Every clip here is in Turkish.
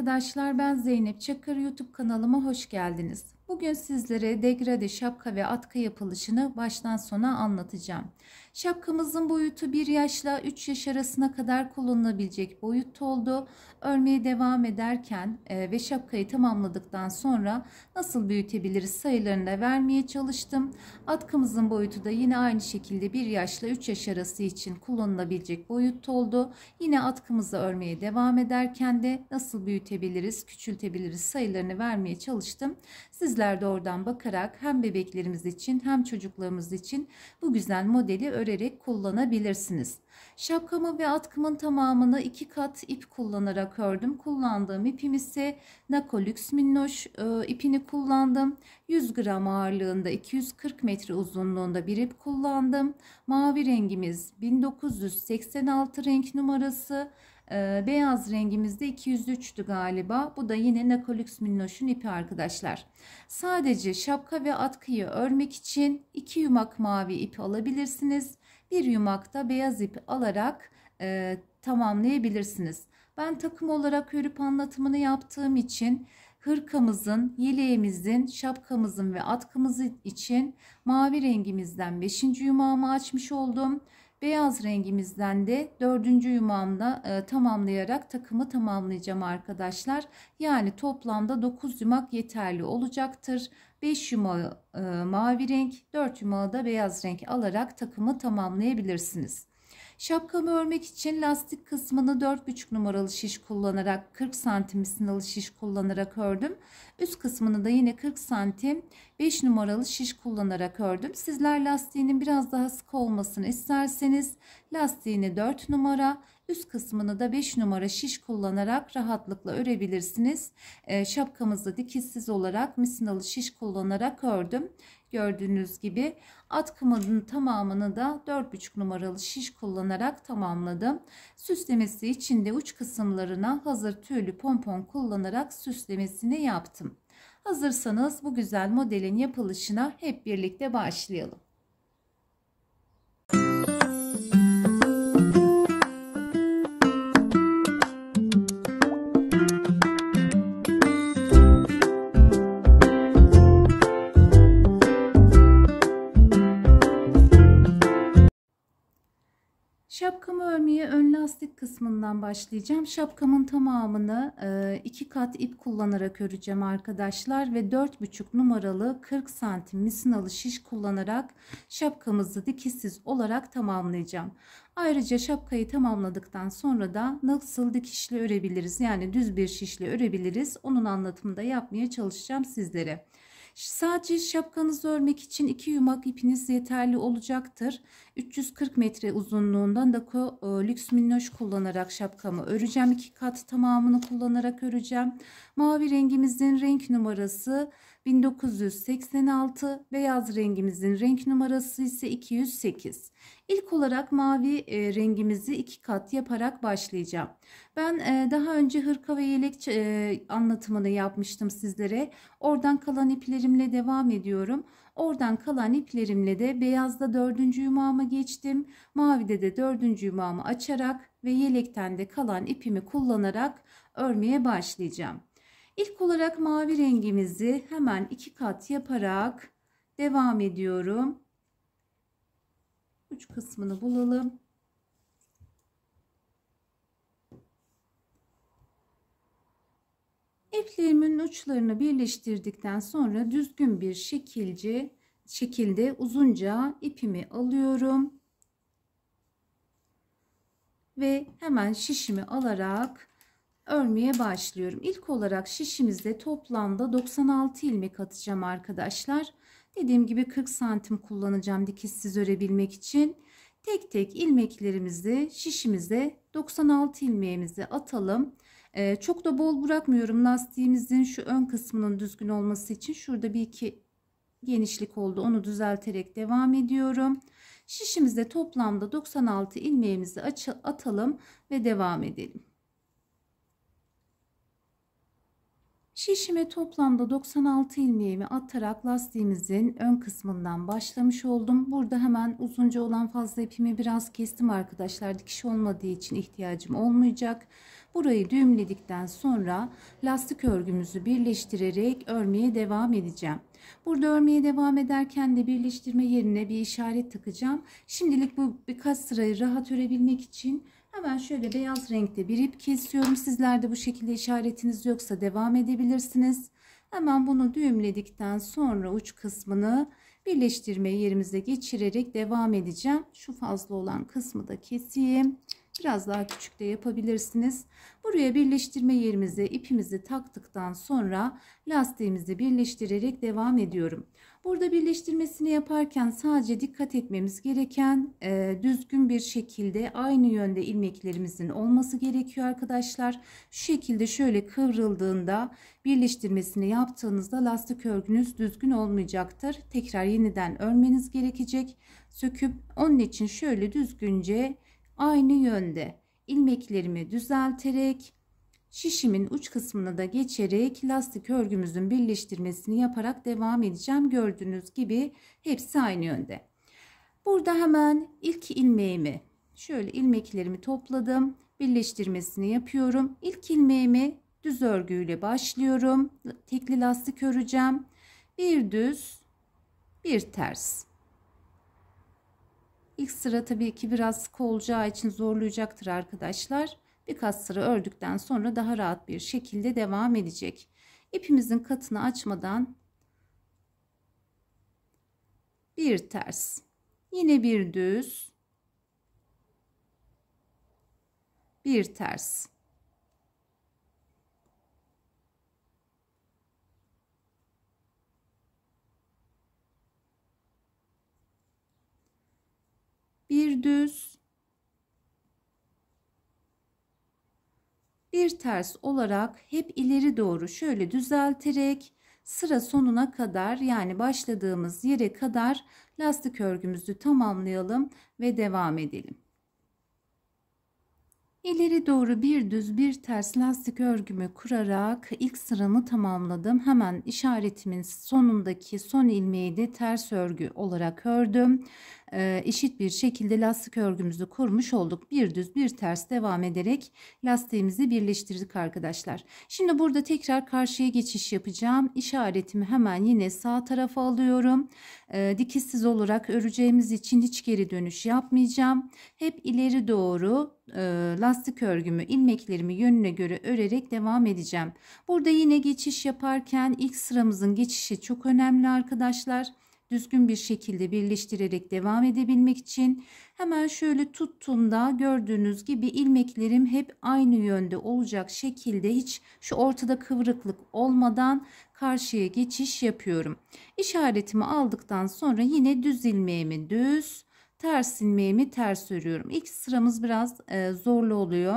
arkadaşlar ben Zeynep Çakır YouTube kanalıma hoş geldiniz. Bugün sizlere degrade şapka ve atkı yapılışını baştan sona anlatacağım. Şapkamızın boyutu 1 yaşla 3 yaş arasına kadar kullanılabilecek boyutta oldu. Örmeye devam ederken e, ve şapkayı tamamladıktan sonra nasıl büyütebiliriz sayılarını da vermeye çalıştım. Atkımızın boyutu da yine aynı şekilde 1 yaşla 3 yaş arası için kullanılabilecek boyutta oldu. Yine atkımızı örmeye devam ederken de nasıl büyütebiliriz, küçültebiliriz sayılarını vermeye çalıştım. Sizler de oradan bakarak hem bebeklerimiz için hem çocuklarımız için bu güzel modeli örerek kullanabilirsiniz. Şapkamı ve atkımın tamamını iki kat ip kullanarak ördüm. Kullandığım ipim ise Nakolux Minnoş e, ipini kullandım. 100 gram ağırlığında 240 metre uzunluğunda bir ip kullandım. Mavi rengimiz 1986 renk numarası. Ee, beyaz rengimizde 203'tü galiba. Bu da yine Nakolux Minnoş'un ipi arkadaşlar. Sadece şapka ve atkıyı örmek için 2 yumak mavi ipi alabilirsiniz. Bir da beyaz ip alarak e, tamamlayabilirsiniz. Ben takım olarak örüp anlatımını yaptığım için hırkamızın, yeleğimizin, şapkamızın ve atkımız için mavi rengimizden 5. yumağımı açmış oldum. Beyaz rengimizden de dördüncü yumağımla e, tamamlayarak takımı tamamlayacağım arkadaşlar. Yani toplamda 9 yumak yeterli olacaktır. 5 yumağı e, mavi renk, 4 yumağı da beyaz renk alarak takımı tamamlayabilirsiniz. Şapkamı örmek için lastik kısmını 4,5 numaralı şiş kullanarak 40 santim sinalı şiş kullanarak ördüm. Üst kısmını da yine 40 santim 5 numaralı şiş kullanarak ördüm. Sizler lastiğinin biraz daha sık olmasını isterseniz lastiğini 4 numara üst kısmını da 5 numara şiş kullanarak rahatlıkla örebilirsiniz. Ee, şapkamızı dikişsiz olarak misinalı şiş kullanarak ördüm. Gördüğünüz gibi at tamamını da 4,5 numaralı şiş kullanarak tamamladım. Süslemesi için de uç kısımlarına hazır tüylü pompon kullanarak süslemesini yaptım. Hazırsanız bu güzel modelin yapılışına hep birlikte başlayalım. başlayacağım. Şapkamın tamamını e, iki kat ip kullanarak öreceğim arkadaşlar ve dört buçuk numaralı 40 santim misinalı şiş kullanarak şapkamızı dikişsiz olarak tamamlayacağım. Ayrıca şapkayı tamamladıktan sonra da nasıl dikişli örebiliriz yani düz bir şişle örebiliriz onun anlatımını da yapmaya çalışacağım sizlere. Sadece şapkanızı örmek için 2 yumak ipiniz yeterli olacaktır. 340 metre uzunluğundan da e, Lüks Minnoş kullanarak şapkamı öreceğim. 2 kat tamamını kullanarak öreceğim. Mavi rengimizin renk numarası 1986 beyaz rengimizin renk numarası ise 208. İlk olarak mavi e, rengimizi iki kat yaparak başlayacağım. Ben e, daha önce hırka ve yelek e, anlatımını yapmıştım sizlere. Oradan kalan iplerimle devam ediyorum. Oradan kalan iplerimle de beyazda dördüncü yumağıma geçtim. Mavide de dördüncü yumağımı açarak ve yelekten de kalan ipimi kullanarak örmeye başlayacağım. İlk olarak mavi rengimizi hemen iki kat yaparak devam ediyorum. Uç kısmını bulalım. İplerimin uçlarını birleştirdikten sonra düzgün bir şekilce şekilde uzunca ipimi alıyorum. Ve hemen şişimi alarak örmeye başlıyorum. İlk olarak şişimizde toplamda 96 ilmek atacağım arkadaşlar. Dediğim gibi 40 santim kullanacağım dikişsiz örebilmek için. Tek tek ilmeklerimizi şişimize 96 ilmeğimizi atalım. Ee, çok da bol bırakmıyorum lastiğimizin şu ön kısmının düzgün olması için. Şurada bir iki genişlik oldu onu düzelterek devam ediyorum. Şişimizde toplamda 96 ilmeğimizi atalım ve devam edelim. Şişime toplamda 96 ilmeğimi atarak lastiğimizin ön kısmından başlamış oldum. Burada hemen uzunca olan fazla ipimi biraz kestim arkadaşlar. Dikiş olmadığı için ihtiyacım olmayacak. Burayı düğümledikten sonra lastik örgümüzü birleştirerek örmeye devam edeceğim. Burada örmeye devam ederken de birleştirme yerine bir işaret takacağım. Şimdilik bu birkaç sırayı rahat örebilmek için Hemen şöyle beyaz renkte bir ip kesiyorum. Sizlerde bu şekilde işaretiniz yoksa devam edebilirsiniz. Hemen bunu düğümledikten sonra uç kısmını birleştirme yerimize geçirerek devam edeceğim. Şu fazla olan kısmı da keseyim. Biraz daha küçük de yapabilirsiniz. Buraya birleştirme yerimize ipimizi taktıktan sonra lastiğimizi birleştirerek devam ediyorum. Burada birleştirmesini yaparken sadece dikkat etmemiz gereken e, düzgün bir şekilde aynı yönde ilmeklerimizin olması gerekiyor arkadaşlar. Şu şekilde şöyle kıvrıldığında birleştirmesini yaptığınızda lastik örgünüz düzgün olmayacaktır. Tekrar yeniden örmeniz gerekecek. Söküp onun için şöyle düzgünce aynı yönde ilmeklerimi düzelterek Şişimin uç kısmına da geçerek lastik örgümüzün birleştirmesini yaparak devam edeceğim. Gördüğünüz gibi hepsi aynı yönde. Burada hemen ilk ilmeğimi şöyle ilmeklerimi topladım. Birleştirmesini yapıyorum. İlk ilmeğimi düz örgüyle başlıyorum. Tekli lastik öreceğim. Bir düz, bir ters. İlk sıra tabii ki biraz sık olacağı için zorlayacaktır arkadaşlar. Birkaç sıra ördükten sonra daha rahat bir şekilde devam edecek. İpimizin katını açmadan bir ters. Yine bir düz. Bir ters. bir düz bir ters olarak hep ileri doğru şöyle düzelterek sıra sonuna kadar yani başladığımız yere kadar lastik örgümüzü tamamlayalım ve devam edelim. İleri doğru bir düz bir ters lastik örgümü kurarak ilk sıramı tamamladım. Hemen işaretimin sonundaki son ilmeği de ters örgü olarak ördüm e, eşit bir şekilde lastik örgümüzü kurmuş olduk. Bir düz bir ters devam ederek lastiğimizi birleştirdik arkadaşlar. Şimdi burada tekrar karşıya geçiş yapacağım. İşaretimi hemen yine sağ tarafa alıyorum. E, dikişsiz olarak öreceğimiz için hiç geri dönüş yapmayacağım. Hep ileri doğru e, lastik örgümü ilmeklerimi yönüne göre örerek devam edeceğim. Burada yine geçiş yaparken ilk sıramızın geçişi çok önemli arkadaşlar düzgün bir şekilde birleştirerek devam edebilmek için hemen şöyle tuttuğumda gördüğünüz gibi ilmeklerim hep aynı yönde olacak şekilde hiç şu ortada kıvrıklık olmadan karşıya geçiş yapıyorum. İşaretimi aldıktan sonra yine düz ilmeğimi düz, ters ilmeğimi ters örüyorum. İlk sıramız biraz e, zorlu oluyor.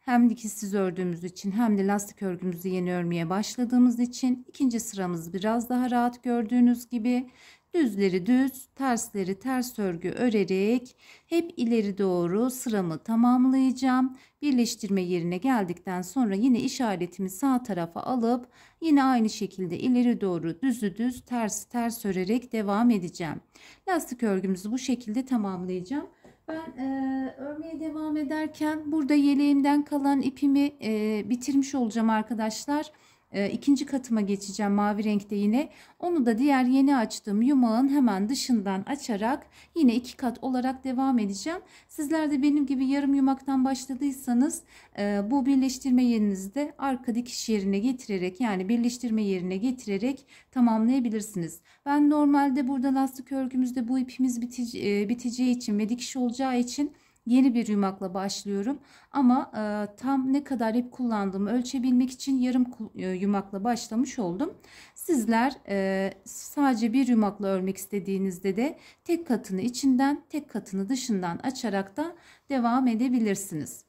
Hem dikişsiz ördüğümüz için hem de lastik örgümüzü yeni örmeye başladığımız için ikinci sıramız biraz daha rahat gördüğünüz gibi Düzleri düz, tersleri ters örgü örerek hep ileri doğru sıramı tamamlayacağım. Birleştirme yerine geldikten sonra yine işaretimi sağ tarafa alıp yine aynı şekilde ileri doğru düzü düz, ters ters örerek devam edeceğim. Lastik örgümüzü bu şekilde tamamlayacağım. Ben e, örmeye devam ederken burada yeleğimden kalan ipimi e, bitirmiş olacağım arkadaşlar. Arkadaşlar e, ikinci katıma geçeceğim mavi renkte yine. Onu da diğer yeni açtığım yumağın hemen dışından açarak yine iki kat olarak devam edeceğim. Sizler de benim gibi yarım yumaktan başladıysanız e, bu birleştirme yerinizde arka dikiş yerine getirerek yani birleştirme yerine getirerek tamamlayabilirsiniz. Ben normalde burada lastik örgümüzde bu ipimiz bitici, e, biteceği için ve dikiş olacağı için yeni bir yumakla başlıyorum. Ama e, tam ne kadar ip kullandığımı ölçebilmek için yarım e, yumakla başlamış oldum. Sizler e, sadece bir yumakla örmek istediğinizde de tek katını içinden tek katını dışından açarak da devam edebilirsiniz.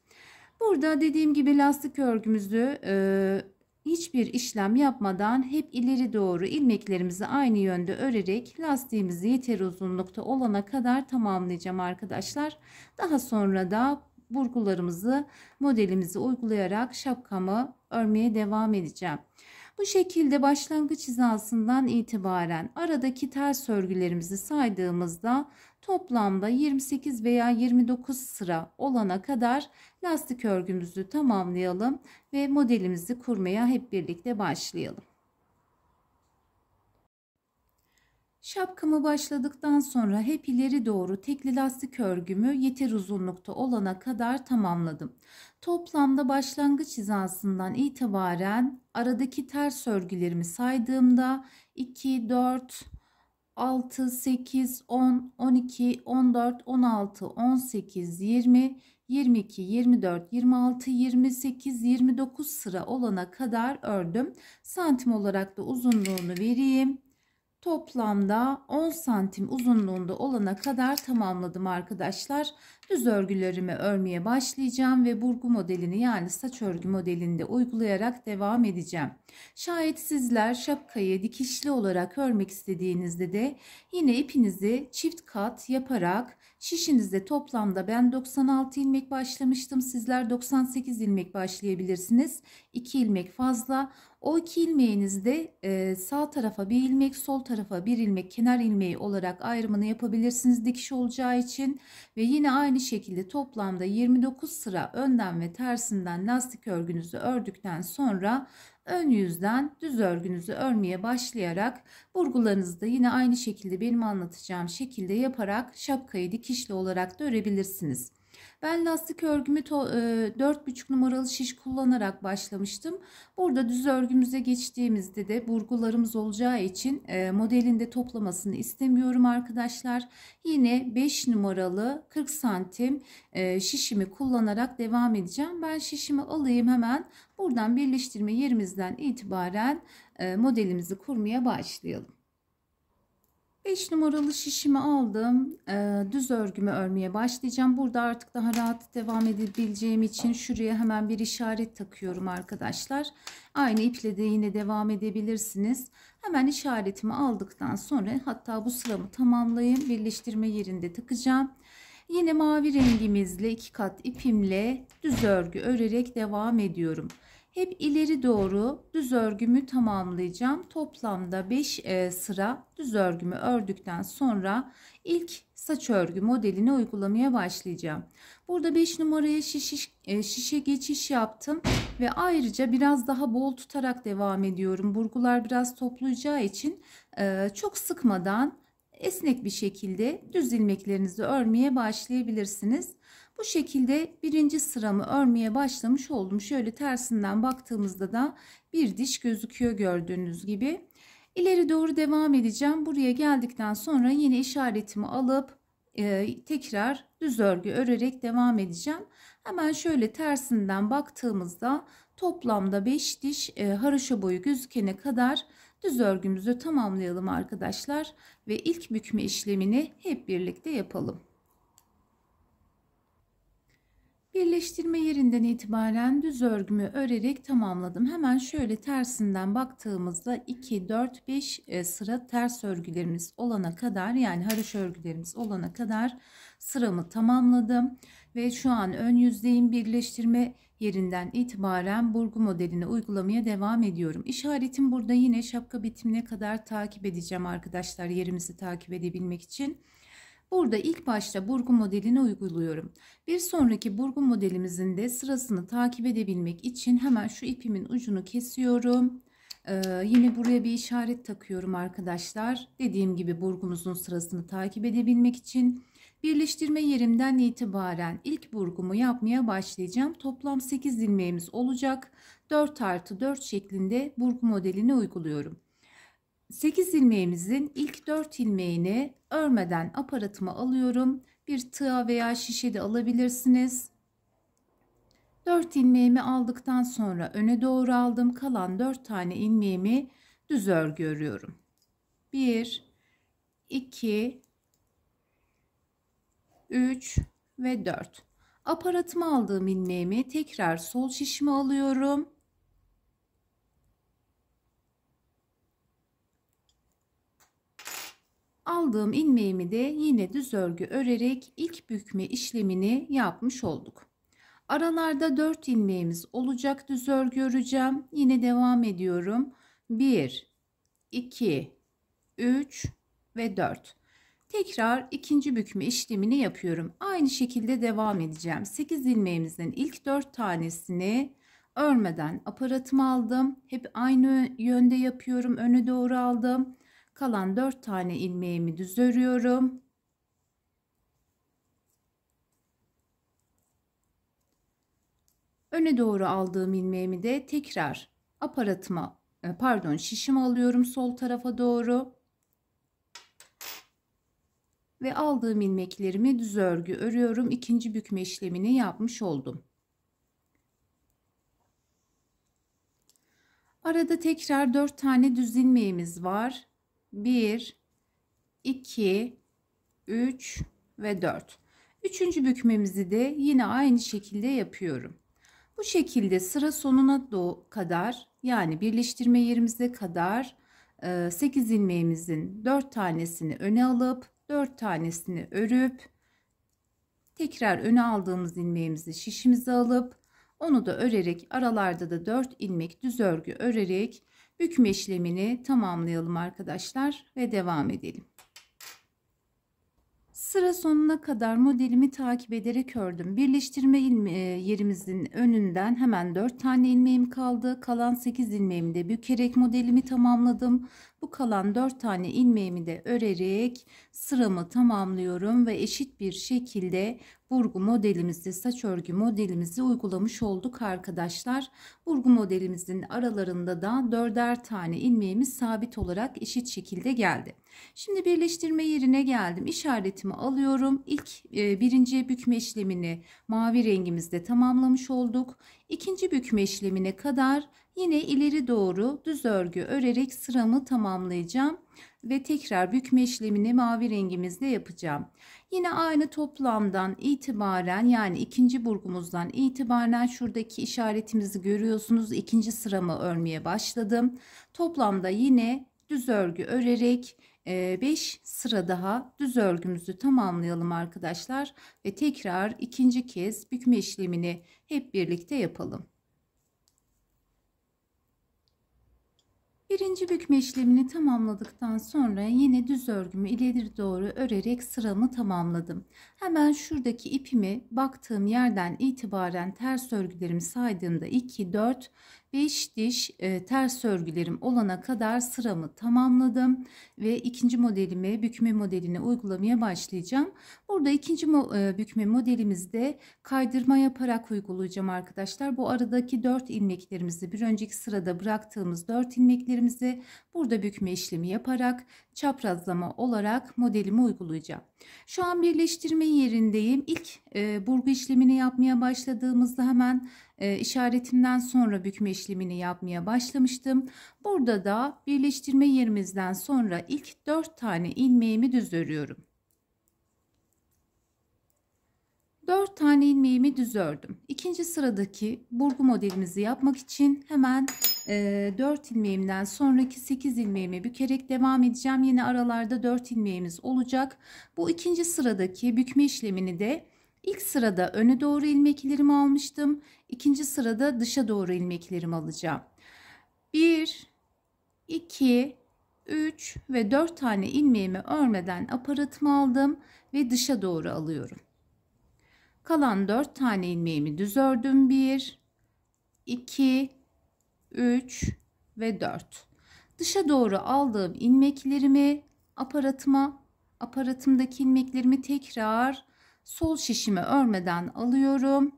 Burada dediğim gibi lastik örgümüzü e, hiçbir işlem yapmadan hep ileri doğru ilmeklerimizi aynı yönde örerek lastiğimizi yeter uzunlukta olana kadar tamamlayacağım arkadaşlar. Daha sonra da burgularımızı modelimizi uygulayarak şapkamı örmeye devam edeceğim. Bu şekilde başlangıç hizasından itibaren aradaki ters örgülerimizi saydığımızda toplamda 28 veya 29 sıra olana kadar lastik örgümüzü tamamlayalım ve modelimizi kurmaya hep birlikte başlayalım. Şapkamı başladıktan sonra hep ileri doğru tekli lastik örgümü yeter uzunlukta olana kadar tamamladım. Toplamda başlangıç hizasından itibaren aradaki ters örgülerimi saydığımda 2, 4, 6, 8, 10, 12, 14, 16, 18, 20, 22, 24, 26, 28, 29 sıra olana kadar ördüm. Santim olarak da uzunluğunu vereyim toplamda 10 santim uzunluğunda olana kadar tamamladım arkadaşlar. Düz örgülerimi örmeye başlayacağım ve burgu modelini yani saç örgü modelinde uygulayarak devam edeceğim. Şayet sizler şapkayı dikişli olarak örmek istediğinizde de yine ipinizi çift kat yaparak şişinizde toplamda ben 96 ilmek başlamıştım. Sizler 98 ilmek başlayabilirsiniz. 2 ilmek fazla o iki ilmeğinizi de e, sağ tarafa bir ilmek, sol tarafa bir ilmek kenar ilmeği olarak ayrımını yapabilirsiniz dikiş olacağı için. Ve yine aynı şekilde toplamda 29 sıra önden ve tersinden lastik örgünüzü ördükten sonra ön yüzden düz örgünüzü örmeye başlayarak burgularınızı da yine aynı şekilde benim anlatacağım şekilde yaparak şapkayı dikişli olarak da örebilirsiniz. Ben lastik örgümü 4,5 e, numaralı şiş kullanarak başlamıştım. Burada düz örgümüze geçtiğimizde de burgularımız olacağı için e, modelinde toplamasını istemiyorum arkadaşlar. Yine 5 numaralı 40 santim e, şişimi kullanarak devam edeceğim. Ben şişimi alayım hemen buradan birleştirme yerimizden itibaren modelimizi kurmaya başlayalım. 5 numaralı şişimi aldım. Ee, düz örgümü örmeye başlayacağım. Burada artık daha rahat devam edebileceğim için şuraya hemen bir işaret takıyorum arkadaşlar. Aynı iple de yine devam edebilirsiniz. Hemen işaretimi aldıktan sonra hatta bu sıramı tamamlayayım. Birleştirme yerinde takacağım. Yine mavi rengimizle iki kat ipimle düz örgü örerek devam ediyorum. Hep ileri doğru düz örgümü tamamlayacağım. Toplamda 5 e, sıra düz örgümü ördükten sonra ilk saç örgü modelini uygulamaya başlayacağım. Burada 5 numaraya şişiş, e, şişe geçiş yaptım ve ayrıca biraz daha bol tutarak devam ediyorum. Burgular biraz toplayacağı için e, çok sıkmadan esnek bir şekilde düz ilmeklerinizi örmeye başlayabilirsiniz. Bu şekilde birinci sıramı örmeye başlamış oldum. Şöyle tersinden baktığımızda da bir diş gözüküyor gördüğünüz gibi. İleri doğru devam edeceğim. Buraya geldikten sonra yine işaretimi alıp e, tekrar düz örgü örerek devam edeceğim. Hemen şöyle tersinden baktığımızda toplamda 5 diş e, haroşa boyu gözükene kadar düz örgümüzü tamamlayalım arkadaşlar ve ilk bükme işlemini hep birlikte yapalım. Birleştirme yerinden itibaren düz örgümü örerek tamamladım. Hemen şöyle tersinden baktığımızda 2, 4, 5 sıra ters örgülerimiz olana kadar yani haroş örgülerimiz olana kadar sıramı tamamladım. Ve şu an ön yüzdeyim birleştirme yerinden itibaren burgu modelini uygulamaya devam ediyorum. İşaretim burada yine şapka bitimine kadar takip edeceğim arkadaşlar yerimizi takip edebilmek için. Burada ilk başta burgu modelini uyguluyorum. Bir sonraki burgu modelimizin de sırasını takip edebilmek için hemen şu ipimin ucunu kesiyorum. Ee, yine buraya bir işaret takıyorum arkadaşlar. Dediğim gibi burgumuzun sırasını takip edebilmek için. Birleştirme yerimden itibaren ilk burgumu yapmaya başlayacağım. Toplam 8 ilmeğimiz olacak. 4 artı 4 şeklinde burgu modelini uyguluyorum. 8 ilmeğimizin ilk 4 ilmeğini örmeden aparatıma alıyorum. Bir tığa veya şişede alabilirsiniz. 4 ilmeğimi aldıktan sonra öne doğru aldım. Kalan 4 tane ilmeğimi düz örgü örüyorum. 1 2 3 ve 4. Aparatıma aldığım ilmeğimi tekrar sol şişime alıyorum. Aldığım ilmeğimi de yine düz örgü örerek ilk bükme işlemini yapmış olduk. Aralarda 4 ilmeğimiz olacak düz örgü öreceğim. Yine devam ediyorum. 1 2 3 ve 4. Tekrar ikinci bükme işlemini yapıyorum. Aynı şekilde devam edeceğim. 8 ilmeğimizin ilk 4 tanesini örmeden aparatımı aldım. Hep aynı yönde yapıyorum. Öne doğru aldım. Kalan 4 tane ilmeğimi düz örüyorum. Öne doğru aldığım ilmeğimi de tekrar aparatıma e, pardon şişimi alıyorum sol tarafa doğru. Ve aldığım ilmeklerimi düz örgü örüyorum. İkinci bükme işlemini yapmış oldum. Arada tekrar 4 tane düz ilmeğimiz var. 1, 2, 3 ve 4. Üçüncü bükmemizi de yine aynı şekilde yapıyorum. Bu şekilde sıra sonuna do kadar yani birleştirme yerimize kadar 8 e, ilmeğimizin 4 tanesini öne alıp 4 tanesini örüp tekrar öne aldığımız ilmeğimizi şişimize alıp onu da örerek aralarda da 4 ilmek düz örgü örerek bükme işlemini tamamlayalım arkadaşlar ve devam edelim. Sıra sonuna kadar modelimi takip ederek ördüm. Birleştirme ilme, e, yerimizin önünden hemen 4 tane ilmeğim kaldı. Kalan 8 ilmeğimi de bükerek modelimi tamamladım. Bu kalan 4 tane ilmeğimi de örerek sıramı tamamlıyorum ve eşit bir şekilde burgu modelimizi, saç örgü modelimizi uygulamış olduk arkadaşlar. Burgu modelimizin aralarında da 4'er tane ilmeğimiz sabit olarak eşit şekilde geldi. Şimdi birleştirme yerine geldim. İşaretimi alıyorum. İlk e, birinci bükme işlemini mavi rengimizde tamamlamış olduk. İkinci bükme işlemine kadar yine ileri doğru düz örgü örerek sıramı tamamlayacağım ve tekrar bükme işlemini mavi rengimizde yapacağım. Yine aynı toplamdan itibaren yani ikinci burgumuzdan itibaren şuradaki işaretimizi görüyorsunuz. İkinci sıramı örmeye başladım. Toplamda yine düz örgü örerek 5 ee, sıra daha düz örgümüzü tamamlayalım arkadaşlar ve tekrar ikinci kez bükme işlemini hep birlikte yapalım. Birinci bükme işlemini tamamladıktan sonra yine düz örgümü ileri doğru örerek sıramı tamamladım. Hemen şuradaki ipimi baktığım yerden itibaren ters örgülerimi saydığımda 2, 4, 5 diş e, ters örgülerim olana kadar sıramı tamamladım ve ikinci modelime bükme modelini uygulamaya başlayacağım. Burada ikinci mo e, bükme modelimizde kaydırma yaparak uygulayacağım arkadaşlar. Bu aradaki 4 ilmeklerimizi bir önceki sırada bıraktığımız 4 ilmeklerimizi burada bükme işlemi yaparak çaprazlama olarak modelimi uygulayacağım. Şu an birleştirme yerindeyim. İlk e, burgu işlemini yapmaya başladığımızda hemen e, işaretimden sonra bükme işlemini yapmaya başlamıştım. Burada da birleştirme yerimizden sonra ilk 4 tane ilmeğimi düz örüyorum. 4 tane ilmeğimi düz ördüm. İkinci sıradaki burgu modelimizi yapmak için hemen e, 4 ilmeğimden sonraki 8 ilmeğimi bükerek devam edeceğim. Yine aralarda 4 ilmeğimiz olacak. Bu ikinci sıradaki bükme işlemini de ilk sırada öne doğru ilmeklerimi almıştım. İkinci sırada dışa doğru ilmeklerimi alacağım. 1 2 3 ve 4 tane ilmeğimi örmeden aparatımı aldım ve dışa doğru alıyorum. Kalan 4 tane ilmeğimi düz ördüm. 1, 2, 3 ve 4. Dışa doğru aldığım ilmeklerimi aparatıma, aparatımdaki ilmeklerimi tekrar sol şişimi örmeden alıyorum.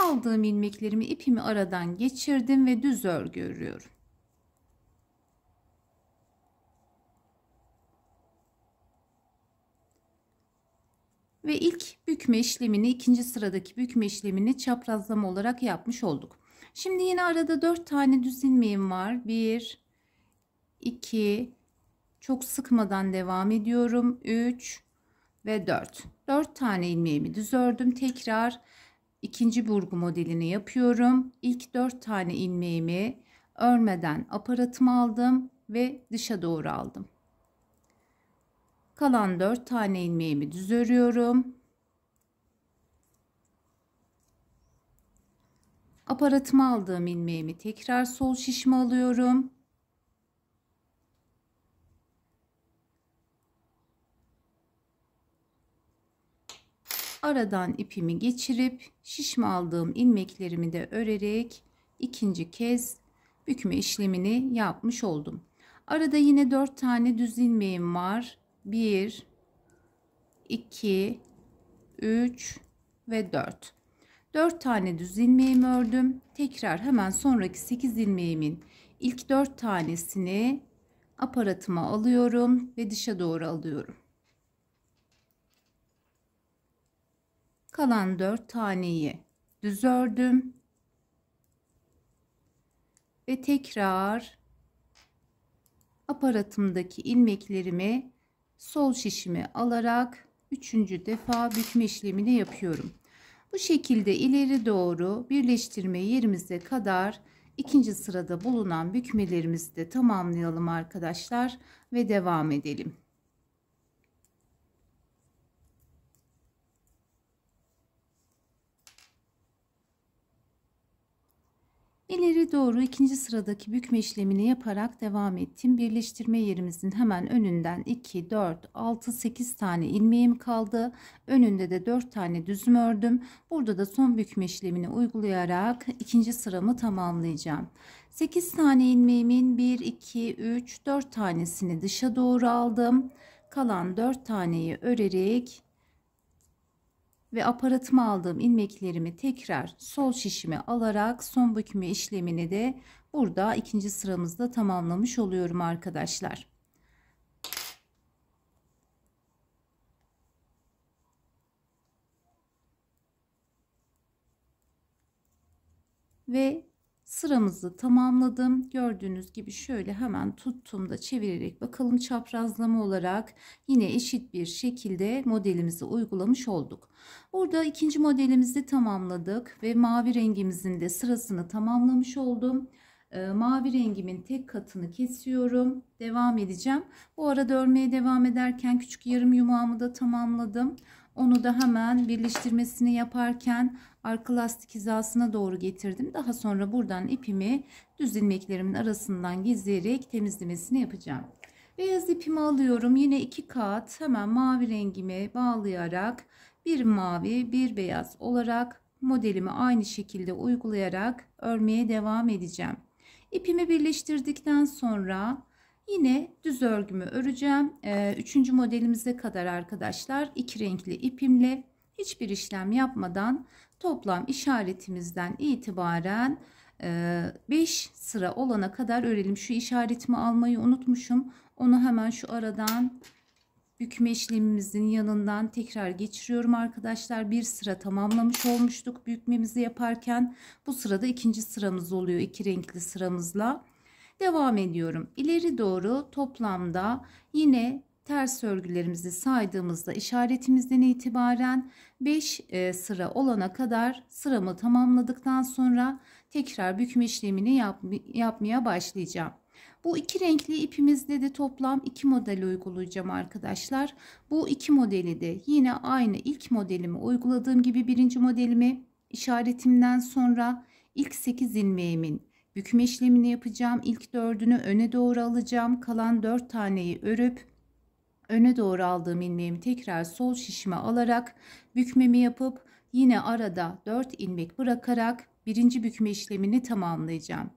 Aldığım ilmeklerimi ipimi aradan geçirdim ve düz örgü örüyorum. Ve ilk bükme işlemini ikinci sıradaki bükme işlemini çaprazlama olarak yapmış olduk. Şimdi yine arada 4 tane düz ilmeğim var. 1, 2, çok sıkmadan devam ediyorum. 3 ve 4. 4 tane ilmeğimi düz ördüm. Tekrar ikinci burgu modelini yapıyorum. İlk 4 tane ilmeğimi örmeden aparatımı aldım ve dışa doğru aldım. Kalan 4 tane ilmeğimi düz örüyorum. Aparatıma aldığım ilmeğimi tekrar sol şişme alıyorum. Aradan ipimi geçirip şişme aldığım ilmeklerimi de örerek ikinci kez bükme işlemini yapmış oldum. Arada yine 4 tane düz ilmeğim var. 1 2 3 ve 4 4 tane düz ilmeğimi ördüm tekrar hemen sonraki 8 ilmeğimin ilk 4 tanesini aparatıma alıyorum ve dışa doğru alıyorum kalan 4 taneyi düz ördüm ve tekrar aparatımdaki ilmeklerimi sol şişimi alarak üçüncü defa bükme işlemini yapıyorum. Bu şekilde ileri doğru birleştirme yerimize kadar ikinci sırada bulunan bükmelerimizi de tamamlayalım arkadaşlar ve devam edelim. İleri doğru ikinci sıradaki bükme işlemini yaparak devam ettim. Birleştirme yerimizin hemen önünden 2, 4, 6, 8 tane ilmeğim kaldı. Önünde de 4 tane düzüm ördüm. Burada da son bükme işlemini uygulayarak ikinci sıramı tamamlayacağım. 8 tane ilmeğimin 1, 2, 3, 4 tanesini dışa doğru aldım. Kalan 4 taneyi örerek ve aparatıma aldığım ilmeklerimi tekrar sol şişime alarak son bükme işlemini de burada ikinci sıramızda tamamlamış oluyorum arkadaşlar. Ve Sıramızı tamamladım. Gördüğünüz gibi şöyle hemen tuttuğumda çevirerek bakalım çaprazlama olarak yine eşit bir şekilde modelimizi uygulamış olduk. Burada ikinci modelimizi tamamladık ve mavi rengimizin de sırasını tamamlamış oldum ee, mavi rengimin tek katını kesiyorum. Devam edeceğim. Bu arada örmeye devam ederken küçük yarım yumağımı da tamamladım. Onu da hemen birleştirmesini yaparken arka lastik hizasına doğru getirdim. Daha sonra buradan ipimi düz ilmeklerimin arasından gizleyerek temizlemesini yapacağım. Beyaz ipimi alıyorum. Yine iki kat hemen mavi rengimi bağlayarak bir mavi bir beyaz olarak modelimi aynı şekilde uygulayarak örmeye devam edeceğim. İpimi birleştirdikten sonra Yine düz örgümü öreceğim. Ee, üçüncü modelimize kadar arkadaşlar iki renkli ipimle hiçbir işlem yapmadan toplam işaretimizden itibaren 5 e, sıra olana kadar örelim. Şu işaretimi almayı unutmuşum. Onu hemen şu aradan bükme işlemimizin yanından tekrar geçiriyorum arkadaşlar. Bir sıra tamamlamış olmuştuk bükmemizi yaparken. Bu sırada ikinci sıramız oluyor. iki renkli sıramızla. Devam ediyorum. ileri doğru toplamda yine ters örgülerimizi saydığımızda işaretimizden itibaren 5 e, sıra olana kadar sıramı tamamladıktan sonra tekrar bükme işlemini yap, yapmaya başlayacağım. Bu iki renkli ipimizde de toplam iki model uygulayacağım arkadaşlar. Bu iki modeli de yine aynı ilk modelimi uyguladığım gibi birinci modelimi işaretimden sonra ilk 8 ilmeğimin Bükme işlemini yapacağım. İlk dördünü öne doğru alacağım. Kalan dört taneyi örüp öne doğru aldığım ilmeğimi tekrar sol şişime alarak bükmemi yapıp yine arada dört ilmek bırakarak birinci bükme işlemini tamamlayacağım.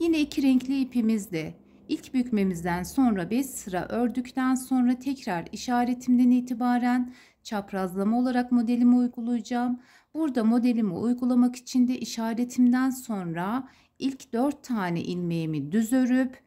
Yine iki renkli ipimizde ilk bükmemizden sonra 5 sıra ördükten sonra tekrar işaretimden itibaren çaprazlama olarak modelimi uygulayacağım. Burada modelimi uygulamak için de işaretimden sonra ilk 4 tane ilmeğimi düz örüp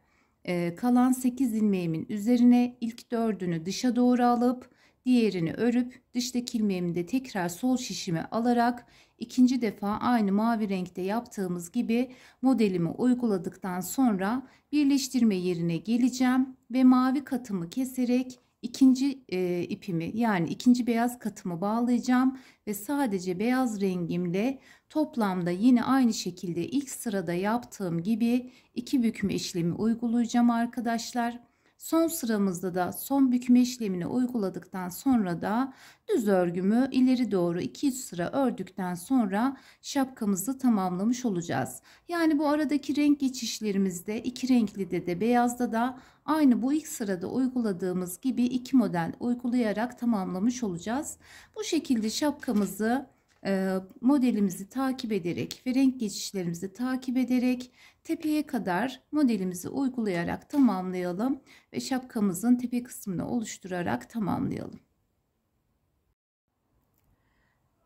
e, kalan 8 ilmeğimin üzerine ilk 4'ünü dışa doğru alıp diğerini örüp dıştaki ilmeğimi de tekrar sol şişime alarak ikinci defa aynı mavi renkte yaptığımız gibi modelimi uyguladıktan sonra birleştirme yerine geleceğim ve mavi katımı keserek ikinci e, ipimi yani ikinci beyaz katımı bağlayacağım ve sadece beyaz rengimle toplamda yine aynı şekilde ilk sırada yaptığım gibi iki bükme işlemi uygulayacağım arkadaşlar. Son sıramızda da son bükme işlemini uyguladıktan sonra da düz örgümü ileri doğru 200 sıra ördükten sonra şapkamızı tamamlamış olacağız. Yani bu aradaki renk geçişlerimizde iki renkli de de beyazda da aynı bu ilk sırada uyguladığımız gibi iki model uygulayarak tamamlamış olacağız. Bu şekilde şapkamızı modelimizi takip ederek ve renk geçişlerimizi takip ederek tepeye kadar modelimizi uygulayarak tamamlayalım ve şapkamızın tepe kısmını oluşturarak tamamlayalım.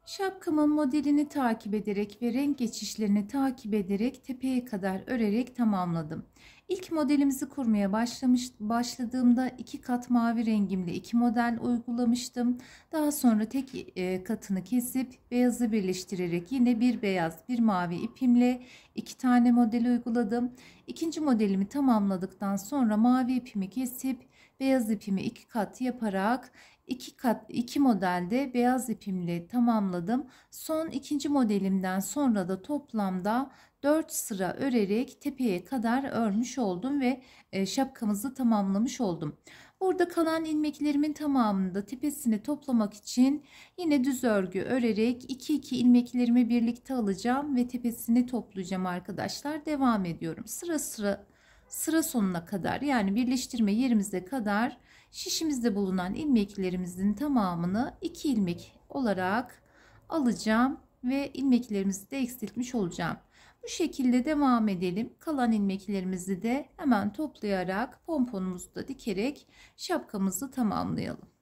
Şapkamın modelini takip ederek ve renk geçişlerini takip ederek tepeye kadar örerek tamamladım. İlk modelimizi kurmaya başlamış, başladığımda iki kat mavi rengimle iki model uygulamıştım. Daha sonra tek e, katını kesip beyazı birleştirerek yine bir beyaz bir mavi ipimle iki tane model uyguladım. İkinci modelimi tamamladıktan sonra mavi ipimi kesip beyaz ipimi iki kat yaparak iki kat iki modelde beyaz ipimle tamamladım. Son ikinci modelimden sonra da toplamda 4 sıra örerek tepeye kadar örmüş oldum ve e, şapkamızı tamamlamış oldum. Burada kalan ilmeklerimin tamamını da tepesini toplamak için yine düz örgü örerek 2 2 ilmeklerimi birlikte alacağım ve tepesini toplayacağım arkadaşlar. Devam ediyorum. Sıra sıra sıra sonuna kadar yani birleştirme yerimize kadar şişimizde bulunan ilmeklerimizin tamamını 2 ilmek olarak alacağım ve ilmeklerimizi de eksiltmiş olacağım. Bu şekilde devam edelim. Kalan ilmeklerimizi de hemen toplayarak pomponumuzu da dikerek şapkamızı tamamlayalım.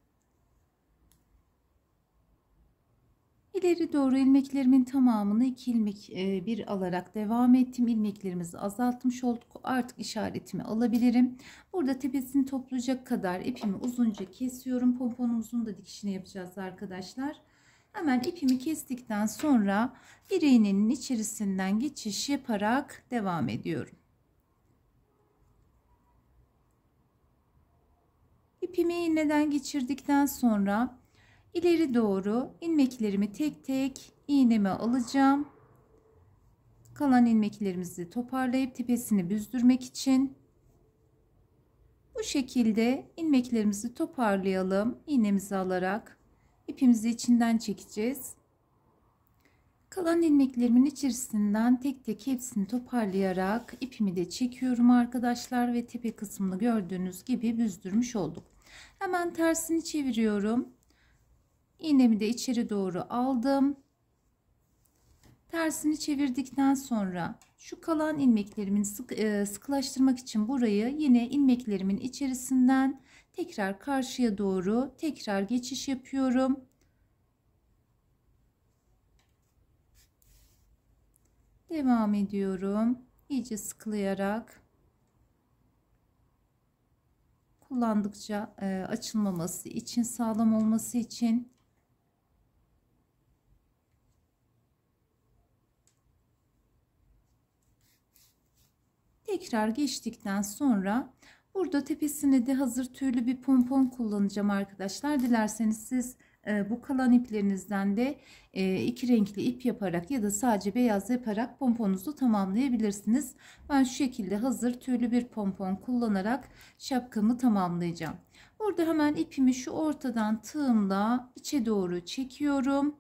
İleri doğru ilmeklerimin tamamını iki ilmek e, bir alarak devam ettim. İlmeklerimizi azaltmış olduk. Artık işaretimi alabilirim. Burada tepesini toplayacak kadar ipimi uzunca kesiyorum. Pomponumuzun da dikişini yapacağız arkadaşlar. Hemen ipimi kestikten sonra bir iğnenin içerisinden geçiş yaparak devam ediyorum. İpimi iğneden geçirdikten sonra İleri doğru ilmeklerimi tek tek iğneme alacağım. Kalan ilmeklerimizi toparlayıp tepesini büzdürmek için bu şekilde ilmeklerimizi toparlayalım. İğnemizi alarak ipimizi içinden çekeceğiz. Kalan ilmeklerimin içerisinden tek tek hepsini toparlayarak ipimi de çekiyorum arkadaşlar ve tepe kısmını gördüğünüz gibi büzdürmüş olduk. Hemen tersini çeviriyorum. İğnemi de içeri doğru aldım. Tersini çevirdikten sonra şu kalan ilmeklerimin sık, e, sıklaştırmak için burayı yine ilmeklerimin içerisinden tekrar karşıya doğru tekrar geçiş yapıyorum. Devam ediyorum. İyice sıkılayarak kullandıkça e, açılmaması için sağlam olması için tekrar geçtikten sonra burada tepesine de hazır tüylü bir pompon kullanacağım arkadaşlar. Dilerseniz siz e, bu kalan iplerinizden de e, iki renkli ip yaparak ya da sadece beyaz yaparak pomponuzu tamamlayabilirsiniz. Ben şu şekilde hazır tüylü bir pompon kullanarak şapkamı tamamlayacağım. Burada hemen ipimi şu ortadan tığımla içe doğru çekiyorum.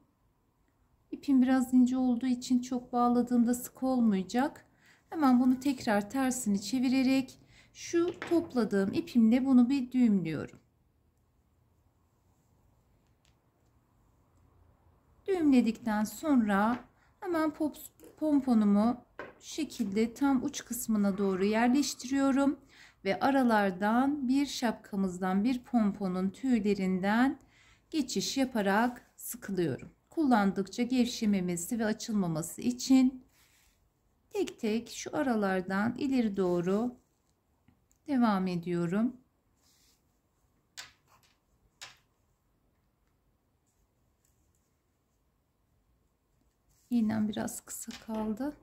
İpim biraz ince olduğu için çok bağladığımda sık olmayacak. Hemen bunu tekrar tersini çevirerek şu topladığım ipimle bunu bir düğümlüyorum. Düğümledikten sonra hemen pop, pomponumu şekilde tam uç kısmına doğru yerleştiriyorum ve aralardan bir şapkamızdan bir pomponun tüylerinden geçiş yaparak sıkılıyorum. Kullandıkça gevşememesi ve açılmaması için tek tek şu aralardan ileri doğru devam ediyorum. İğnem biraz kısa kaldı.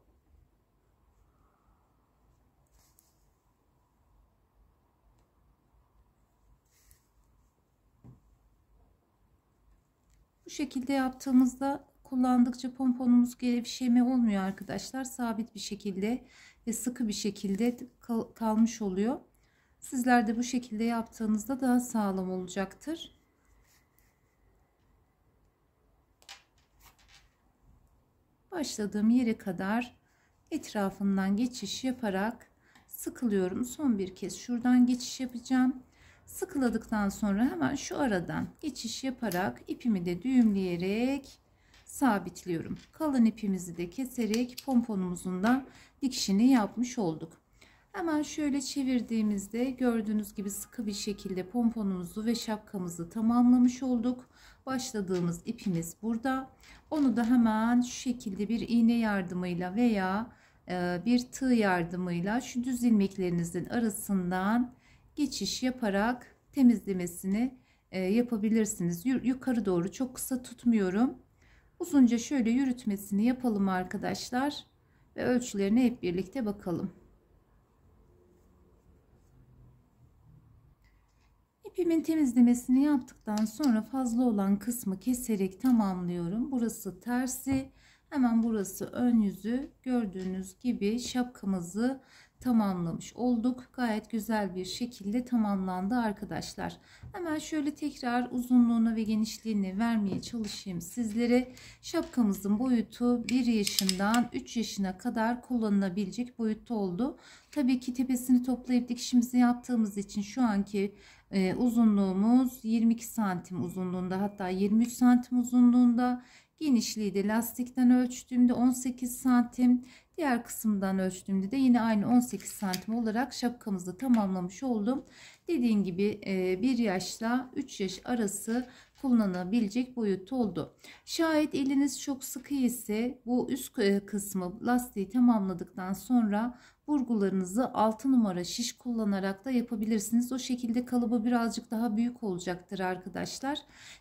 Bu şekilde yaptığımızda Kullandıkça pomponumuz gevşeme olmuyor arkadaşlar. Sabit bir şekilde ve sıkı bir şekilde kal kalmış oluyor. Sizler de bu şekilde yaptığınızda daha sağlam olacaktır. Başladığım yere kadar etrafından geçiş yaparak sıkılıyorum. Son bir kez şuradan geçiş yapacağım. Sıkıladıktan sonra hemen şu aradan geçiş yaparak ipimi de düğümleyerek sabitliyorum. Kalın ipimizi de keserek pomponumuzun da dikişini yapmış olduk. Hemen şöyle çevirdiğimizde gördüğünüz gibi sıkı bir şekilde pomponumuzu ve şapkamızı tamamlamış olduk. Başladığımız ipimiz burada. Onu da hemen şu şekilde bir iğne yardımıyla veya e, bir tığ yardımıyla şu düz ilmeklerinizin arasından geçiş yaparak temizlemesini e, yapabilirsiniz. Yukarı doğru çok kısa tutmuyorum. Uzunca şöyle yürütmesini yapalım arkadaşlar ve ölçülerine hep birlikte bakalım. İpimin temizlemesini yaptıktan sonra fazla olan kısmı keserek tamamlıyorum. Burası tersi, hemen burası ön yüzü. Gördüğünüz gibi şapkamızı tamamlamış olduk. Gayet güzel bir şekilde tamamlandı arkadaşlar. Hemen şöyle tekrar uzunluğunu ve genişliğini vermeye çalışayım sizlere. Şapkamızın boyutu 1 yaşından 3 yaşına kadar kullanılabilecek boyutta oldu. Tabii ki tepesini toplayıp dikişimizi yaptığımız için şu anki e, uzunluğumuz 22 santim uzunluğunda hatta 23 santim uzunluğunda Genişliği de lastikten ölçtüğümde 18 santim Diğer kısımdan ölçtüğümde de yine aynı 18 santim olarak şapkamızı tamamlamış oldum. Dediğim gibi e, bir yaşla 3 yaş arası kullanılabilecek boyut oldu. Şayet eliniz çok sıkı ise bu üst e, kısmı lastiği tamamladıktan sonra burgularınızı 6 numara şiş kullanarak da yapabilirsiniz. O şekilde kalıbı birazcık daha büyük olacaktır arkadaşlar.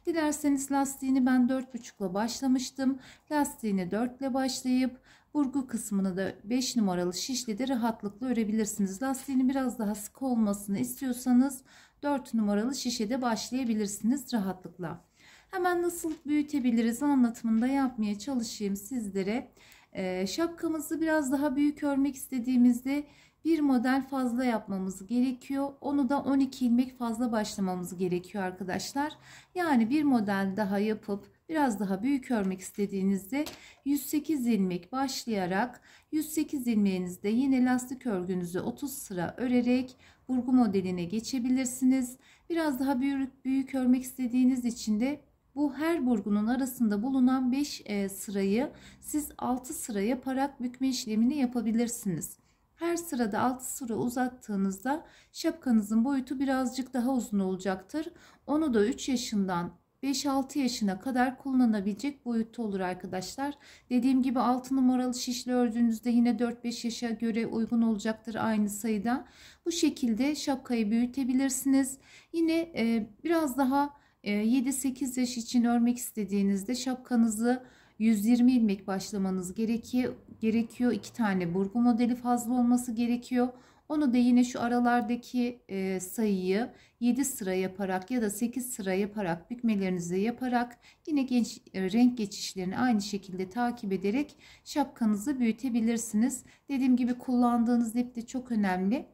Dilerseniz lastiğini ben 4,5 ile başlamıştım. Lastiğini 4 ile başlayıp Vurgu kısmını da 5 numaralı de rahatlıkla örebilirsiniz. Lastiğini biraz daha sık olmasını istiyorsanız 4 numaralı şişede başlayabilirsiniz rahatlıkla. Hemen nasıl büyütebiliriz anlatımında yapmaya çalışayım sizlere. Ee, şapkamızı biraz daha büyük örmek istediğimizde bir model fazla yapmamız gerekiyor. Onu da 12 ilmek fazla başlamamız gerekiyor arkadaşlar. Yani bir model daha yapıp biraz daha büyük örmek istediğinizde 108 ilmek başlayarak 108 ilmeğinizde yine lastik örgünüzü 30 sıra örerek burgu modeline geçebilirsiniz. Biraz daha büyük büyük örmek istediğiniz için de bu her burgunun arasında bulunan 5 e, sırayı siz 6 sıra yaparak bükme işlemini yapabilirsiniz. Her sırada 6 sıra uzattığınızda şapkanızın boyutu birazcık daha uzun olacaktır. Onu da 3 yaşından 5-6 yaşına kadar kullanabilecek boyutta olur arkadaşlar. Dediğim gibi 6 numaralı şişli ördüğünüzde yine 4-5 yaşa göre uygun olacaktır aynı sayıda. Bu şekilde şapkayı büyütebilirsiniz. Yine e, biraz daha 7-8 e, yaş için örmek istediğinizde şapkanızı 120 ilmek başlamanız gerekiyor. Gerekiyor. 2 tane burgu modeli fazla olması gerekiyor. Onu da yine şu aralardaki e, sayıyı 7 sıra yaparak ya da 8 sıra yaparak bükmelerinizi yaparak yine genç, e, renk geçişlerini aynı şekilde takip ederek şapkanızı büyütebilirsiniz. Dediğim gibi kullandığınız ip de çok önemli.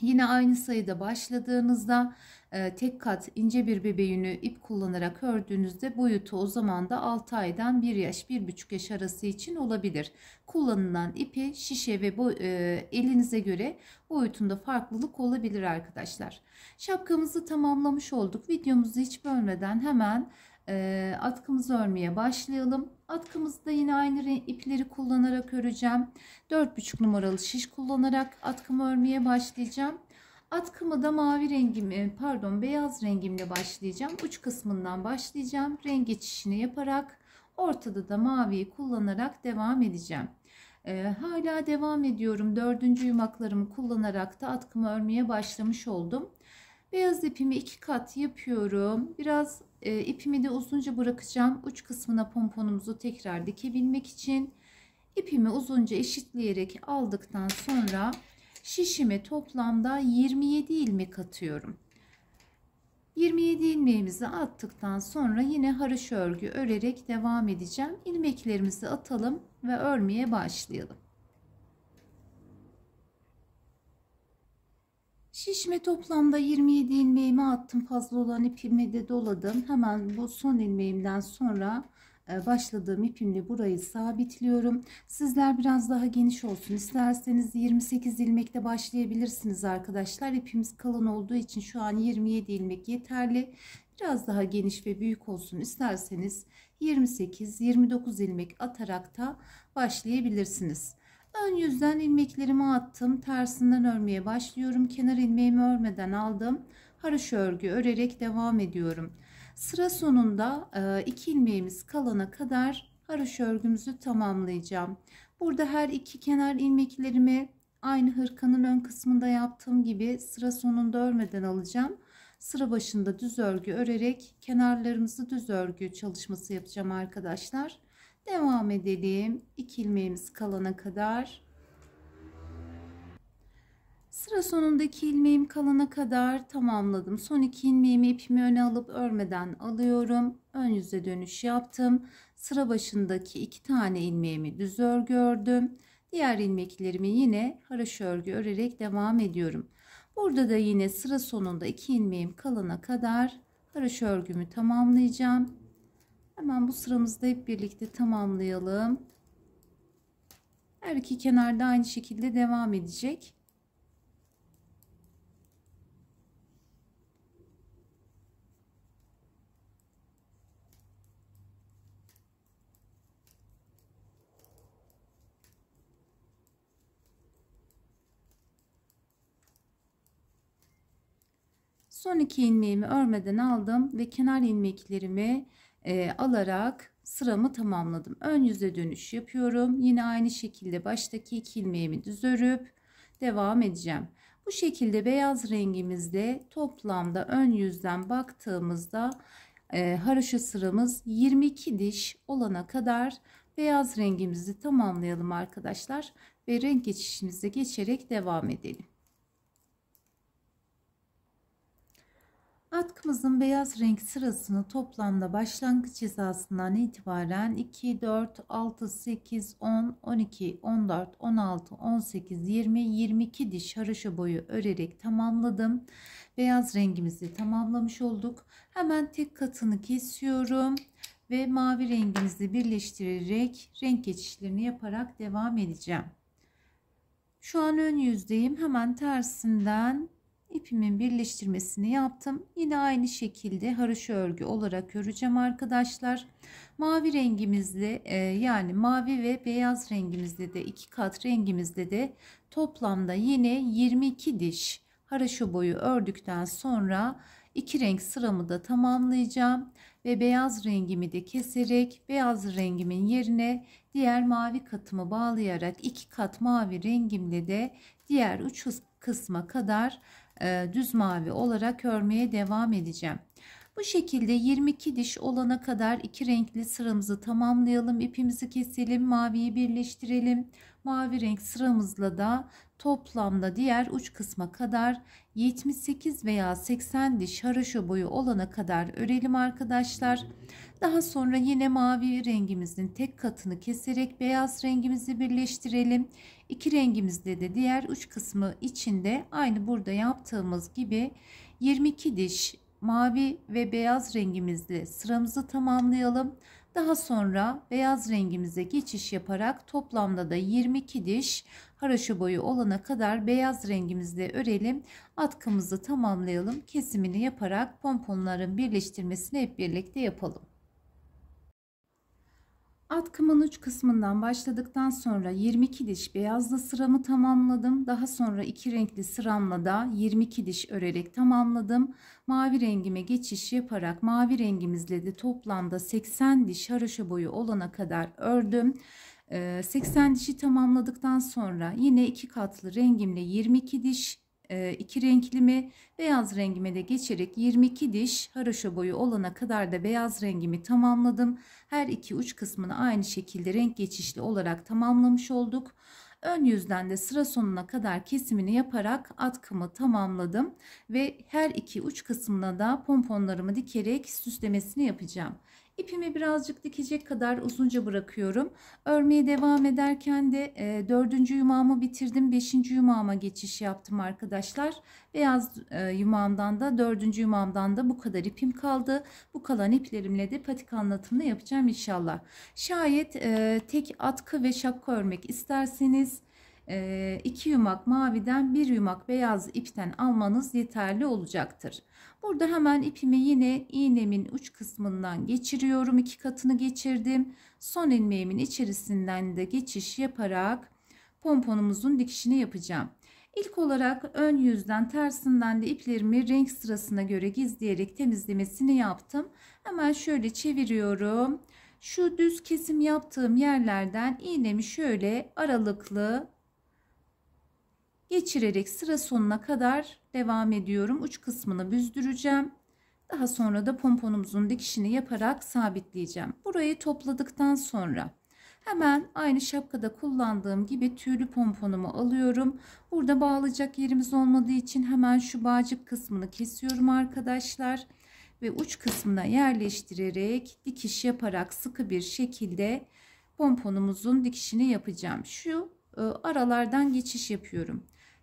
Yine aynı sayıda başladığınızda ee, tek kat ince bir bebeğini ip kullanarak ördüğünüzde boyutu o zaman da 6 aydan 1 yaş 1,5 yaş arası için olabilir. Kullanılan ipi şişe ve boy, e, elinize göre boyutunda farklılık olabilir arkadaşlar. Şapkamızı tamamlamış olduk. Videomuzu hiç bölmeden hemen e, atkımızı örmeye başlayalım. Atkımızı da yine aynı ipleri kullanarak öreceğim. 4,5 numaralı şiş kullanarak atkımı örmeye başlayacağım. Atkımı da mavi rengimi pardon beyaz rengimle başlayacağım. Uç kısmından başlayacağım. Renk geçişini yaparak ortada da maviyi kullanarak devam edeceğim. Ee, hala devam ediyorum. Dördüncü yumaklarımı kullanarak da atkımı örmeye başlamış oldum. Beyaz ipimi iki kat yapıyorum. Biraz e, ipimi de uzunca bırakacağım. Uç kısmına pomponumuzu tekrar dikebilmek için. ipimi uzunca eşitleyerek aldıktan sonra şişime toplamda 27 ilmek atıyorum. 27 ilmeğimizi attıktan sonra yine haroşa örgü örerek devam edeceğim. İlmeklerimizi atalım ve örmeye başlayalım. Şişme toplamda 27 ilmeğimi attım. Fazla olan ipimi de doladım. Hemen bu son ilmeğimden sonra ee, başladığım ipimle burayı sabitliyorum. Sizler biraz daha geniş olsun isterseniz 28 ilmekte başlayabilirsiniz arkadaşlar. İpimiz kalın olduğu için şu an 27 ilmek yeterli. Biraz daha geniş ve büyük olsun isterseniz 28-29 ilmek atarak da başlayabilirsiniz. Ön yüzden ilmeklerimi attım. Tersinden örmeye başlıyorum. Kenar ilmeğimi örmeden aldım. Haroşa örgü örerek devam ediyorum. Sıra sonunda iki ilmeğimiz kalana kadar haroş örgümüzü tamamlayacağım. Burada her iki kenar ilmeklerimi aynı hırkanın ön kısmında yaptığım gibi sıra sonunda örmeden alacağım. Sıra başında düz örgü örerek kenarlarımızı düz örgü çalışması yapacağım arkadaşlar. Devam edelim. İki ilmeğimiz kalana kadar Sıra sonundaki ilmeğim kalana kadar tamamladım. Son iki ilmeğimi ipimi öne alıp örmeden alıyorum. Ön yüze dönüş yaptım. Sıra başındaki iki tane ilmeğimi düz örgü ördüm. Diğer ilmeklerimi yine haraşo örgü örerek devam ediyorum. Burada da yine sıra sonunda iki ilmeğim kalana kadar haraşo örgümü tamamlayacağım. Hemen bu sıramızı da hep birlikte tamamlayalım. Her iki kenarda aynı şekilde devam edecek. Son iki ilmeğimi örmeden aldım ve kenar ilmeklerimi e, alarak sıramı tamamladım. Ön yüze dönüş yapıyorum. Yine aynı şekilde baştaki iki ilmeğimi düz örüp devam edeceğim. Bu şekilde beyaz rengimizde toplamda ön yüzden baktığımızda e, haroşa sıramız 22 diş olana kadar beyaz rengimizi tamamlayalım arkadaşlar ve renk geçişimizde geçerek devam edelim. Atkımızın beyaz renk sırasını toplamda başlangıç hizasından itibaren 2, 4, 6, 8, 10, 12, 14, 16, 18, 20, 22 diş haroşa boyu örerek tamamladım. Beyaz rengimizi tamamlamış olduk. Hemen tek katını kesiyorum ve mavi rengimizi birleştirerek renk geçişlerini yaparak devam edeceğim. Şu an ön yüzdeyim. Hemen tersinden ipimin birleştirmesini yaptım. Yine aynı şekilde haroşa örgü olarak öreceğim arkadaşlar. Mavi rengimizde e, yani mavi ve beyaz rengimizde de iki kat rengimizde de toplamda yine 22 diş haroşa boyu ördükten sonra iki renk sıramı da tamamlayacağım ve beyaz rengimi de keserek beyaz rengimin yerine diğer mavi katımı bağlayarak iki kat mavi rengimle de diğer uç kısma kadar ee, düz mavi olarak örmeye devam edeceğim. Bu şekilde 22 diş olana kadar iki renkli sıramızı tamamlayalım. İpimizi keselim, maviyi birleştirelim. Mavi renk sıramızla da toplamda diğer uç kısma kadar 78 veya 80 diş haroşa boyu olana kadar örelim arkadaşlar. Daha sonra yine mavi rengimizin tek katını keserek beyaz rengimizi birleştirelim. İki rengimizde de diğer uç kısmı içinde aynı burada yaptığımız gibi 22 diş mavi ve beyaz rengimizle sıramızı tamamlayalım. Daha sonra beyaz rengimize geçiş yaparak toplamda da 22 diş haraşo boyu olana kadar beyaz rengimizle örelim. Atkımızı tamamlayalım. Kesimini yaparak pomponların birleştirmesini hep birlikte yapalım. Atkımın uç kısmından başladıktan sonra 22 diş beyazlı sıramı tamamladım. Daha sonra iki renkli sıramla da 22 diş örerek tamamladım. Mavi rengime geçiş yaparak mavi rengimizle de toplamda 80 diş haroşa boyu olana kadar ördüm. 80 ee, dişi tamamladıktan sonra yine iki katlı rengimle 22 diş e, iki renkli beyaz rengime de geçerek 22 diş haroşa boyu olana kadar da beyaz rengimi tamamladım. Her iki uç kısmını aynı şekilde renk geçişli olarak tamamlamış olduk. Ön yüzden de sıra sonuna kadar kesimini yaparak atkımı tamamladım ve her iki uç kısmına da pomponlarımı dikerek süslemesini yapacağım. İpimi birazcık dikecek kadar uzunca bırakıyorum. Örmeye devam ederken de e, dördüncü yumağımı bitirdim. Beşinci yumağıma geçiş yaptım arkadaşlar. Beyaz e, yumağımdan da dördüncü yumağımdan da bu kadar ipim kaldı. Bu kalan iplerimle de patik anlatımını yapacağım inşallah. Şayet e, tek atkı ve şapka örmek isterseniz 2 e, yumak maviden 1 yumak beyaz ipten almanız yeterli olacaktır. Burada hemen ipimi yine iğnemin uç kısmından geçiriyorum. iki katını geçirdim. Son ilmeğimin içerisinden de geçiş yaparak pomponumuzun dikişini yapacağım. İlk olarak ön yüzden tersinden de iplerimi renk sırasına göre gizleyerek temizlemesini yaptım. Hemen şöyle çeviriyorum. Şu düz kesim yaptığım yerlerden iğnemi şöyle aralıklı geçirerek sıra sonuna kadar devam ediyorum. Uç kısmını büzdüreceğim. Daha sonra da pomponumuzun dikişini yaparak sabitleyeceğim. Burayı topladıktan sonra hemen aynı şapkada kullandığım gibi tüylü pomponumu alıyorum. Burada bağlayacak yerimiz olmadığı için hemen şu bağcık kısmını kesiyorum arkadaşlar. Ve uç kısmına yerleştirerek dikiş yaparak sıkı bir şekilde pomponumuzun dikişini yapacağım. Şu e, aralardan geçiş yapıyorum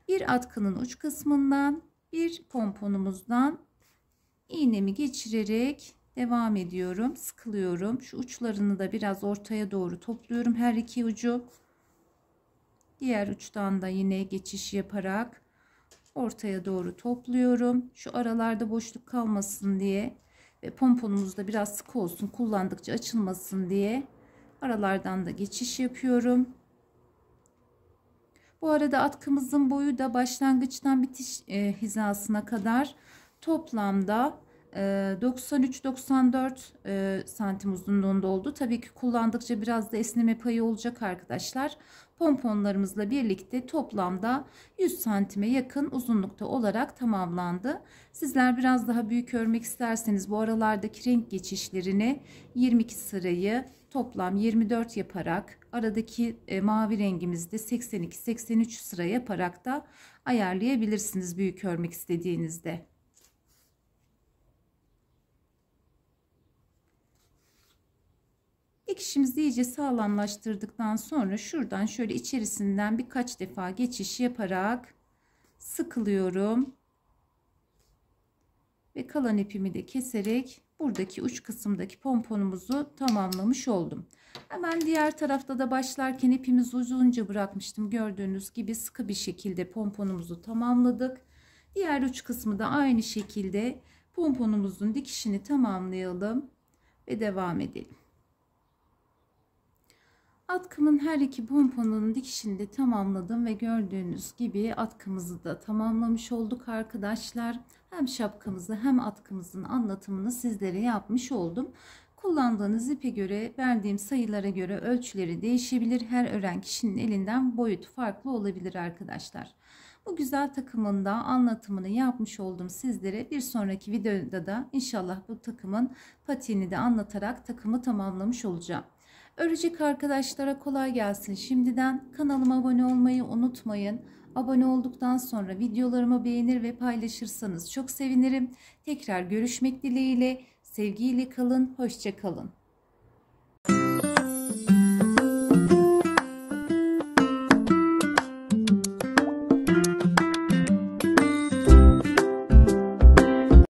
bir atkının uç kısmından bir pomponumuzdan iğnemi geçirerek devam ediyorum. Sıkılıyorum. Şu uçlarını da biraz ortaya doğru topluyorum her iki ucu. Diğer uçtan da yine geçiş yaparak ortaya doğru topluyorum. Şu aralarda boşluk kalmasın diye ve pomponumuzda biraz sık olsun kullandıkça açılmasın diye aralardan da geçiş yapıyorum. Bu arada atkımızın boyu da başlangıçtan bitiş e, hizasına kadar toplamda e, 93-94 e, santim uzunluğunda oldu. Tabii ki kullandıkça biraz da esneme payı olacak arkadaşlar. Pomponlarımızla birlikte toplamda 100 santime yakın uzunlukta olarak tamamlandı. Sizler biraz daha büyük örmek isterseniz bu aralardaki renk geçişlerini 22 sırayı toplam 24 yaparak aradaki e, mavi rengimizi de 82-83 sıra yaparak da ayarlayabilirsiniz büyük örmek istediğinizde. dikişimizi iyice sağlamlaştırdıktan sonra şuradan şöyle içerisinden birkaç defa geçiş yaparak sıkılıyorum. Ve kalan ipimi de keserek buradaki uç kısımdaki pomponumuzu tamamlamış oldum. Hemen diğer tarafta da başlarken ipimizi uzunca bırakmıştım. Gördüğünüz gibi sıkı bir şekilde pomponumuzu tamamladık. Diğer uç kısmı da aynı şekilde pomponumuzun dikişini tamamlayalım ve devam edelim. Atkımın her iki pomponunun dikişini de tamamladım ve gördüğünüz gibi atkımızı da tamamlamış olduk arkadaşlar. Hem şapkamızı hem atkımızın anlatımını sizlere yapmış oldum. Kullandığınız ipe göre verdiğim sayılara göre ölçüleri değişebilir. Her ören kişinin elinden boyut farklı olabilir arkadaşlar. Bu güzel takımında anlatımını yapmış oldum sizlere. Bir sonraki videoda da inşallah bu takımın patiğini de anlatarak takımı tamamlamış olacağım. Örecek arkadaşlara kolay gelsin şimdiden. Kanalıma abone olmayı unutmayın. Abone olduktan sonra videolarımı beğenir ve paylaşırsanız çok sevinirim. Tekrar görüşmek dileğiyle. Sevgiyle kalın, hoşça kalın.